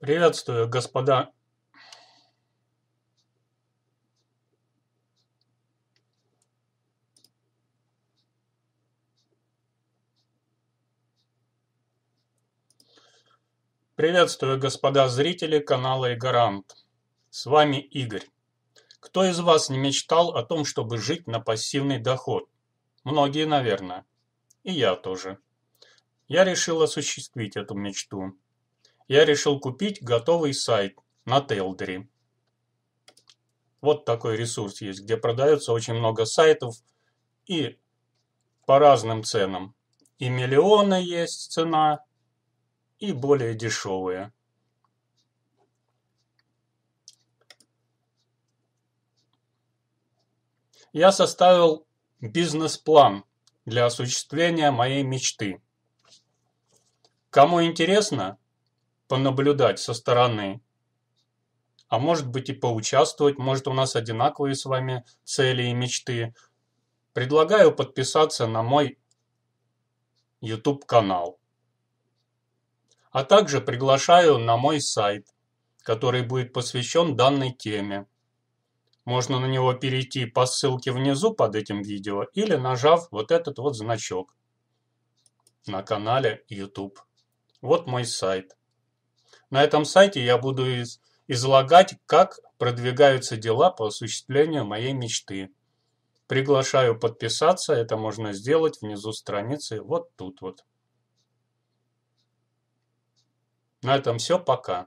Приветствую, господа. Приветствую, господа зрители канала Игорант. С вами Игорь. Кто из вас не мечтал о том, чтобы жить на пассивный доход? Многие, наверное. И я тоже. Я решил осуществить эту мечту я решил купить готовый сайт на Телдри. Вот такой ресурс есть, где продается очень много сайтов и по разным ценам. И миллионы есть цена, и более дешевые. Я составил бизнес-план для осуществления моей мечты. Кому интересно, понаблюдать со стороны, а может быть и поучаствовать, может у нас одинаковые с вами цели и мечты. Предлагаю подписаться на мой YouTube-канал. А также приглашаю на мой сайт, который будет посвящен данной теме. Можно на него перейти по ссылке внизу под этим видео или нажав вот этот вот значок на канале YouTube. Вот мой сайт. На этом сайте я буду из излагать, как продвигаются дела по осуществлению моей мечты. Приглашаю подписаться, это можно сделать внизу страницы, вот тут вот. На этом все, пока.